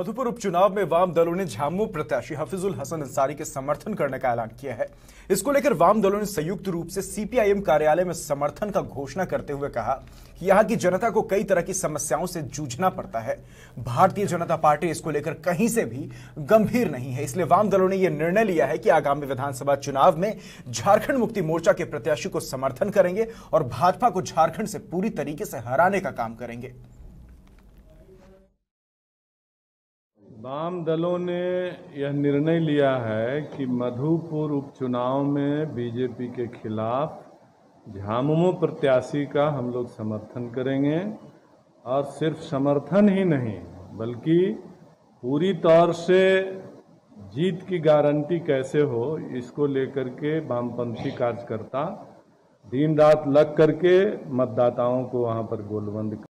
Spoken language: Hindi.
मधुपुर उपचुनाव में वाम दलों ने झामू प्रत्याशी हफिजुल हसन अंसारी के समर्थन करने का ऐलान किया है इसको लेकर वाम दलों ने संयुक्त रूप से सीपीआईएम कार्यालय में समर्थन का घोषणा करते हुए कहा कि यहाँ की जनता को कई तरह की समस्याओं से जूझना पड़ता है भारतीय जनता पार्टी इसको लेकर कहीं से भी गंभीर नहीं है इसलिए वाम दलों ने यह निर्णय लिया है कि आगामी विधानसभा चुनाव में झारखंड मुक्ति मोर्चा के प्रत्याशी को समर्थन करेंगे और भाजपा को झारखंड से पूरी तरीके से हराने का काम करेंगे वाम दलों ने यह निर्णय लिया है कि मधुपुर उपचुनाव में बीजेपी के खिलाफ झामुमो प्रत्याशी का हम लोग समर्थन करेंगे और सिर्फ समर्थन ही नहीं बल्कि पूरी तौर से जीत की गारंटी कैसे हो इसको लेकर के वामपंथी कार्यकर्ता दिन रात लग करके मतदाताओं को वहाँ पर गोलबंद